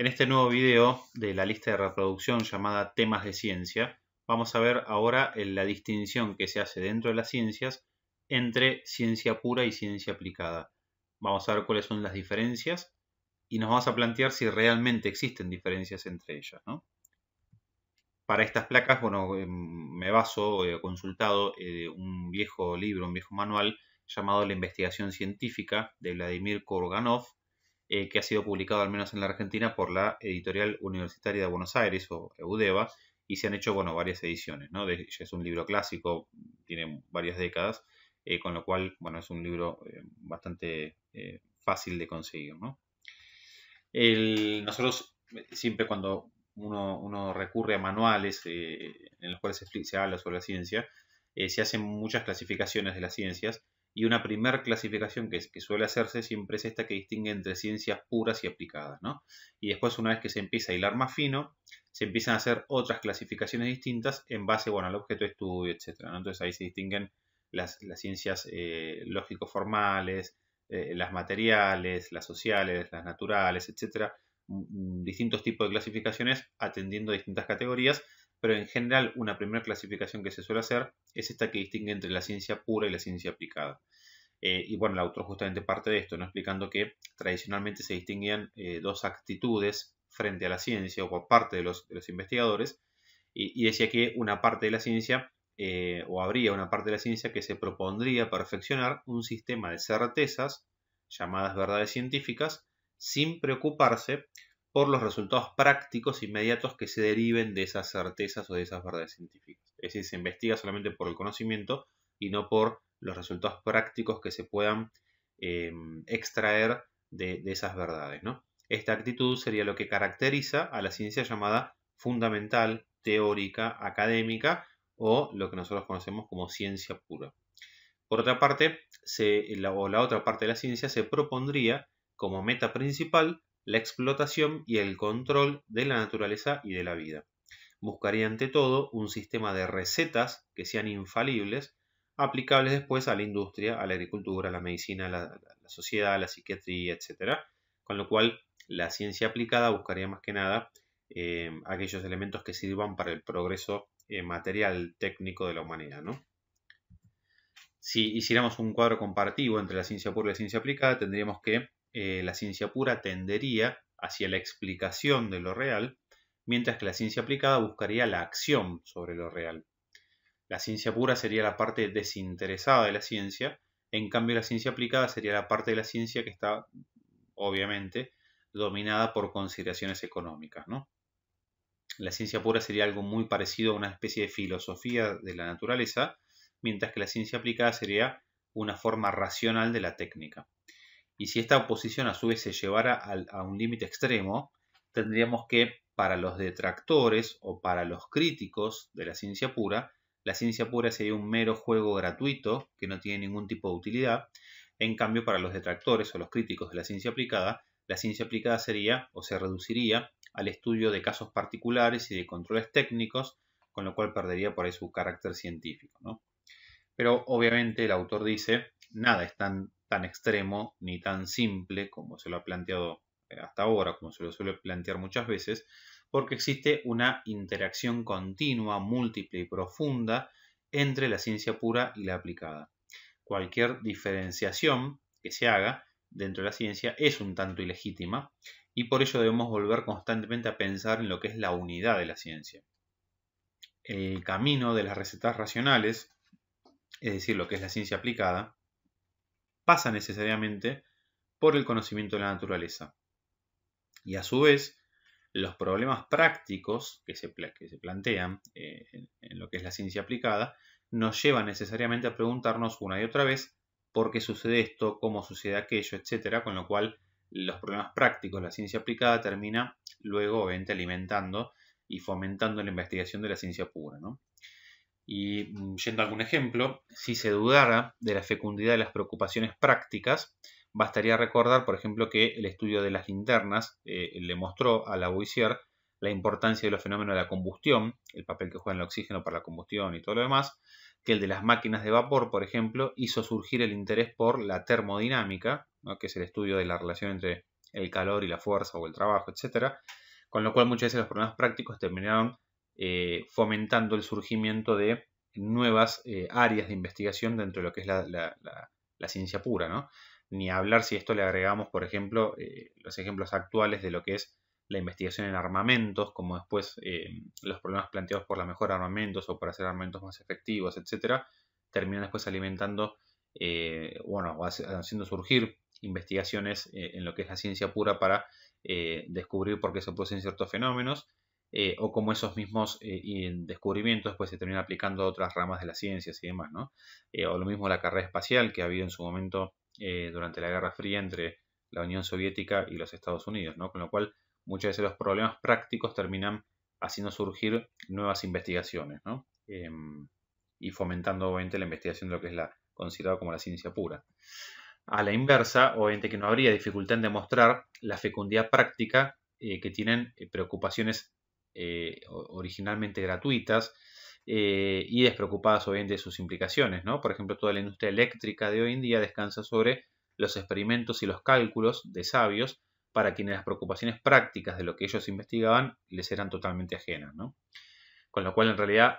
En este nuevo video de la lista de reproducción llamada temas de ciencia, vamos a ver ahora la distinción que se hace dentro de las ciencias entre ciencia pura y ciencia aplicada. Vamos a ver cuáles son las diferencias y nos vamos a plantear si realmente existen diferencias entre ellas. Para estas placas, bueno, em, me baso, he consultado eh, un viejo libro, un viejo manual llamado La investigación científica de Vladimir Korganov eh, que ha sido publicado al menos en la Argentina por la editorial universitaria de Buenos Aires o Eudeva y se han hecho bueno, varias ediciones. ¿no? es un libro clásico, tiene varias décadas, eh, con lo cual bueno, es un libro eh, bastante fácil de conseguir. ¿no? nosotros siempre cuando uno, recurre a manuales en los cuales se, se habla sobre la ciencia, se hacen muchas clasificaciones de las ciencias y una primera clasificación que, suele hacerse siempre es esta que distingue entre ciencias puras y aplicadas, ¿no? Y después, una vez que se empieza a hilar más fino, se empiezan a hacer otras clasificaciones distintas en base, bueno, al objeto de estudio, etc. Entonces ahí se distinguen las, ciencias eh, lógico-formales, eh, las materiales, las sociales, las naturales, etc. Mm, mm, distintos tipos de clasificaciones atendiendo distintas categorías pero en general una primera clasificación que se suele hacer es esta que distingue entre la ciencia pura y la ciencia aplicada. Eh, y bueno, la autor justamente parte de esto, ¿no? explicando que tradicionalmente se distinguían eh, dos actitudes frente a la ciencia o por parte de los, investigadores, y, decía que una parte de la ciencia, eh, o habría una parte de la ciencia que se propondría perfeccionar un sistema de certezas, llamadas verdades científicas, sin preocuparse por los resultados prácticos inmediatos que se deriven de esas certezas o de esas verdades científicas. Es decir, se investiga solamente por el conocimiento y no por los resultados prácticos que se puedan eh, extraer de, esas verdades. Esta actitud sería lo que caracteriza a la ciencia llamada fundamental, teórica, académica o lo que nosotros conocemos como ciencia pura. Por otra parte, o la otra parte de la ciencia se propondría como meta principal la explotación y el control de la naturaleza y de la vida. Buscaría ante todo un sistema de recetas que sean infalibles, aplicables después a la industria, a la agricultura, a la medicina, a la, sociedad, a la psiquiatría, etc. Con lo cual, la ciencia aplicada buscaría más que nada eh, aquellos elementos que sirvan para el progreso eh, material técnico de la humanidad. ¿no? Si hiciéramos un cuadro comparativo entre la ciencia pura y la ciencia aplicada, tendríamos que eh, la ciencia pura tendería hacia la explicación de lo real, mientras que la ciencia aplicada buscaría la acción sobre lo real. La ciencia pura sería la parte desinteresada de la ciencia, en cambio la ciencia aplicada sería la parte de la ciencia que está, obviamente, dominada por consideraciones económicas. La ciencia pura sería algo muy parecido a una especie de filosofía de la naturaleza, mientras que la ciencia aplicada sería una forma racional de la técnica. Y si esta oposición a su vez se llevara a un límite extremo, tendríamos que, para los detractores o para los críticos de la ciencia pura, la ciencia pura sería un mero juego gratuito que no tiene ningún tipo de utilidad. En cambio, para los detractores o los críticos de la ciencia aplicada, la ciencia aplicada sería o se reduciría al estudio de casos particulares y de controles técnicos, con lo cual perdería por ahí su carácter científico. Pero obviamente el autor dice, nada es tan tan extremo ni tan simple como se lo ha planteado eh, hasta ahora, como se lo suele plantear muchas veces, porque existe una interacción continua, múltiple y profunda entre la ciencia pura y la aplicada. Cualquier diferenciación que se haga dentro de la ciencia es un tanto ilegítima y por ello debemos volver constantemente a pensar en lo que es la unidad de la ciencia. El camino de las recetas racionales, es decir, lo que es la ciencia aplicada, pasa necesariamente por el conocimiento de la naturaleza. Y a su vez, los problemas prácticos que se, plantean eh, en, lo que es la ciencia aplicada nos llevan necesariamente a preguntarnos una y otra vez por qué sucede esto, cómo sucede aquello, etcétera, con lo cual los problemas prácticos, la ciencia aplicada termina luego obviamente alimentando y fomentando la investigación de la ciencia pura. ¿no? Y mm, yendo a algún ejemplo, si se dudara de la fecundidad de las preocupaciones prácticas, bastaría recordar, por ejemplo, que el estudio de las linternas eh, le mostró a la Lavoisier la importancia de los fenómenos de la combustión, el papel que juega el oxígeno para la combustión y todo lo demás, que el de las máquinas de vapor, por ejemplo, hizo surgir el interés por la termodinámica, que es el estudio de la relación entre el calor y la fuerza o el trabajo, etc. Con lo cual muchas veces los problemas prácticos terminaron eh, fomentando el surgimiento de nuevas eh, áreas de investigación dentro de lo que es la, ciencia pura, ¿no? Ni hablar si esto le agregamos, por ejemplo, eh, los ejemplos actuales de lo que es la investigación en armamentos, como después los problemas planteados por la mejora de armamentos o para hacer armamentos más efectivos, etcétera, terminan después alimentando, bueno, haciendo surgir investigaciones en lo que es la ciencia pura para descubrir por qué se producen ciertos fenómenos eh, o como esos mismos eh, descubrimientos pues, se terminan aplicando a otras ramas de las ciencias y demás, ¿no? Eh, o lo mismo la carrera espacial que ha habido en su momento durante la Guerra Fría entre la Unión Soviética y los Estados Unidos, ¿no? Con lo cual muchas veces los problemas prácticos terminan haciendo surgir nuevas investigaciones, ¿no? Em, y fomentando obviamente la investigación de lo que es la considerado como la ciencia pura. A la inversa, obviamente que no habría dificultad en demostrar la fecundidad práctica que tienen preocupaciones eh, originalmente gratuitas eh, y despreocupadas obviamente de sus implicaciones. ¿no? Por ejemplo, toda la industria eléctrica de hoy en día descansa sobre los experimentos y los cálculos de sabios para quienes las preocupaciones prácticas de lo que ellos investigaban les eran totalmente ajenas. ¿no? Con lo cual, en realidad,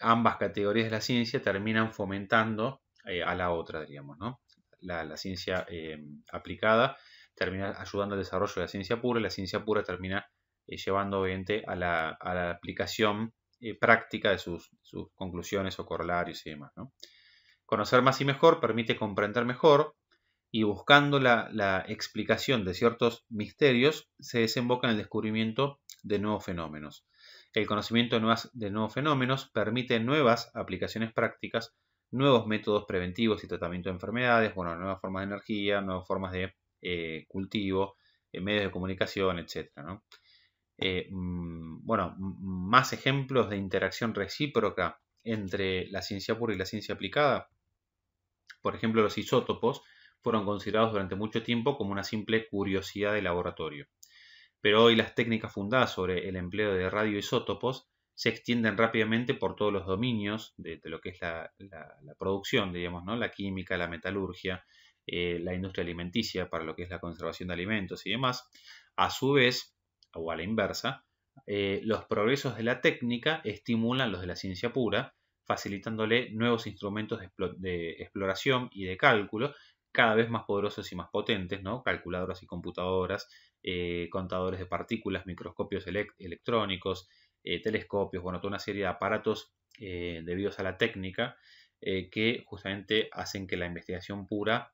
ambas categorías de la ciencia terminan fomentando eh, a la otra, diríamos, ¿no? La, ciencia aplicada termina ayudando al desarrollo de la ciencia pura, y la ciencia pura termina eh, llevando obviamente a la, aplicación eh, práctica de sus, conclusiones o corolarios y demás. Conocer más y mejor permite comprender mejor y buscando la, explicación de ciertos misterios se desemboca en el descubrimiento de nuevos fenómenos. El conocimiento de, nuevos fenómenos permite nuevas aplicaciones prácticas, nuevos métodos preventivos y tratamiento de enfermedades, bueno, nuevas formas de energía, nuevas formas de eh, cultivo, medios de comunicación, etc. Eh, mm, bueno, más ejemplos de interacción recíproca entre la ciencia pura y la ciencia aplicada. Por ejemplo, los isótopos fueron considerados durante mucho tiempo como una simple curiosidad de laboratorio. Pero hoy las técnicas fundadas sobre el empleo de radioisótopos se extienden rápidamente por todos los dominios de, lo que es la, producción, digamos, la química, la metalurgia, eh, la industria alimenticia para lo que es la conservación de alimentos y demás. A su vez, o a la inversa, eh, los progresos de la técnica estimulan los de la ciencia pura, facilitándole nuevos instrumentos de, exploración y de cálculo, cada vez más poderosos y más potentes, ¿no? calculadoras y computadoras, eh, contadores de partículas, microscopios electrónicos, eh, telescopios, bueno, toda una serie de aparatos debidos a la técnica que justamente hacen que la investigación pura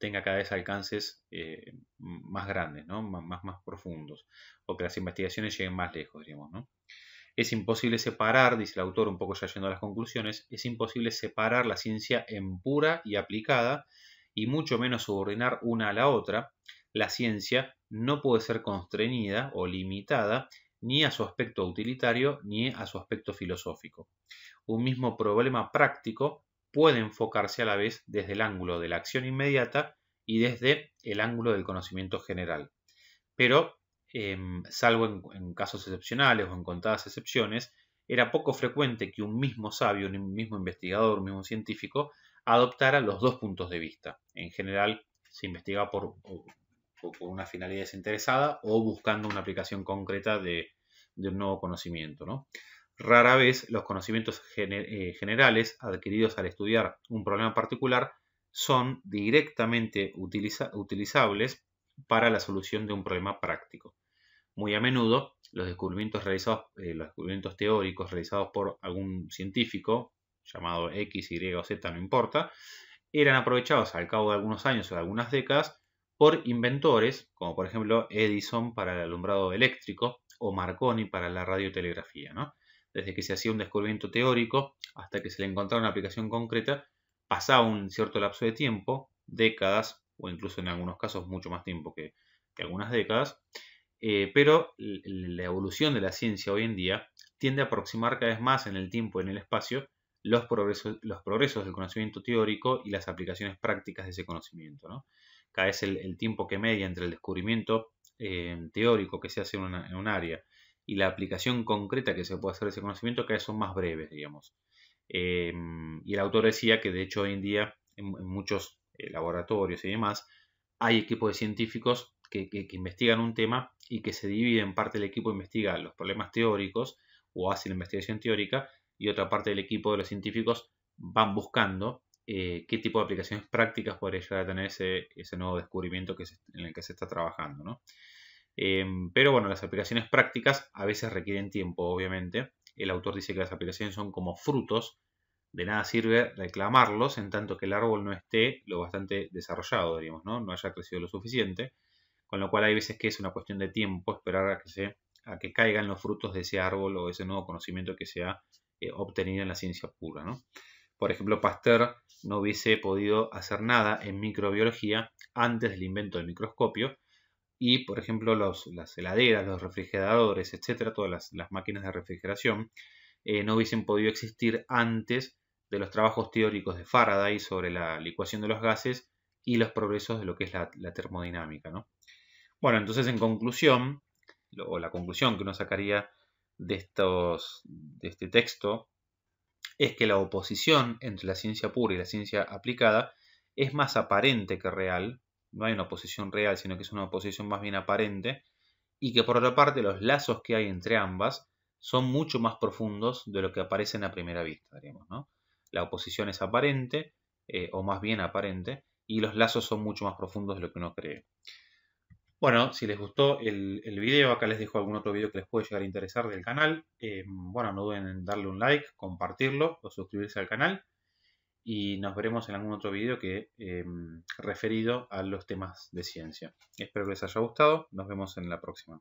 tenga cada vez alcances eh, más grandes, más, profundos, o que las investigaciones lleguen más lejos, diríamos. Es imposible separar, dice el autor un poco ya yendo a las conclusiones, es imposible separar la ciencia en pura y aplicada, y mucho menos subordinar una a la otra. La ciencia no puede ser constreñida o limitada ni a su aspecto utilitario ni a su aspecto filosófico. Un mismo problema práctico puede enfocarse a la vez desde el ángulo de la acción inmediata y desde el ángulo del conocimiento general. Pero, em, salvo en, casos excepcionales o en contadas excepciones, era poco frecuente que un mismo sabio, un mismo investigador, un mismo científico adoptara los dos puntos de vista. En general, se investigaba por, una finalidad desinteresada o buscando una aplicación concreta de, de un nuevo conocimiento. ¿no? Rara vez los conocimientos eh, generales adquiridos al estudiar un problema particular son directamente utilizables para la solución de un problema práctico. Muy a menudo, los descubrimientos, realizados, eh, los descubrimientos teóricos realizados por algún científico, llamado X, Y o Z, no importa, eran aprovechados al cabo de algunos años o algunas décadas por inventores, como por ejemplo Edison para el alumbrado eléctrico o Marconi para la radiotelegrafía. ¿no? desde que se hacía un descubrimiento teórico hasta que se le encontraba una aplicación concreta, pasaba un cierto lapso de tiempo, décadas, o incluso en algunos casos mucho más tiempo que, algunas décadas, eh, pero la evolución de la ciencia hoy en día tiende a aproximar cada vez más en el tiempo y en el espacio los progresos, del conocimiento teórico y las aplicaciones prácticas de ese conocimiento. Cada vez el, tiempo que media entre el descubrimiento eh, teórico que se hace en un área y la aplicación concreta que se puede hacer de ese conocimiento cada vez son más breves, digamos. Eh, y el autor decía que de hecho hoy en día en, muchos eh, laboratorios y demás hay equipos de científicos que, investigan un tema y que se divide en parte del equipo investiga los problemas teóricos o hace la investigación teórica y otra parte del equipo de los científicos van buscando eh, qué tipo de aplicaciones prácticas podría llegar a tener ese, nuevo descubrimiento que en el que se está trabajando. ¿no? Em, pero bueno, las aplicaciones prácticas a veces requieren tiempo, obviamente. El autor dice que las aplicaciones son como frutos, de nada sirve reclamarlos en tanto que el árbol no esté lo bastante desarrollado, diríamos, ¿no? haya crecido lo suficiente. Con lo cual hay veces que es una cuestión de tiempo esperar a que, se, a que caigan los frutos de ese árbol o ese nuevo conocimiento que se ha eh, obtenido en la ciencia pura. ¿no? Por ejemplo, Pasteur no hubiese podido hacer nada en microbiología antes del invento del microscopio, y, por ejemplo, los, las heladeras, los refrigeradores, etcétera, todas las, máquinas de refrigeración, eh, no hubiesen podido existir antes de los trabajos teóricos de Faraday sobre la licuación de los gases y los progresos de lo que es la, termodinámica. Bueno, entonces, en conclusión, o la conclusión que uno sacaría de, estos, de este texto, es que la oposición entre la ciencia pura y la ciencia aplicada es más aparente que real, no hay una oposición real, sino que es una oposición más bien aparente, y que por otra parte los lazos que hay entre ambas son mucho más profundos de lo que aparecen a primera vista, La oposición es aparente, eh, o más bien aparente, y los lazos son mucho más profundos de lo que uno cree. Bueno, si les gustó el, video, acá les dejo algún otro video que les puede llegar a interesar del canal. Eh, bueno, no duden en darle un like, compartirlo o suscribirse al canal y nos veremos en algún otro video que em, referido a los temas de ciencia. Espero que les haya gustado, nos vemos en la próxima.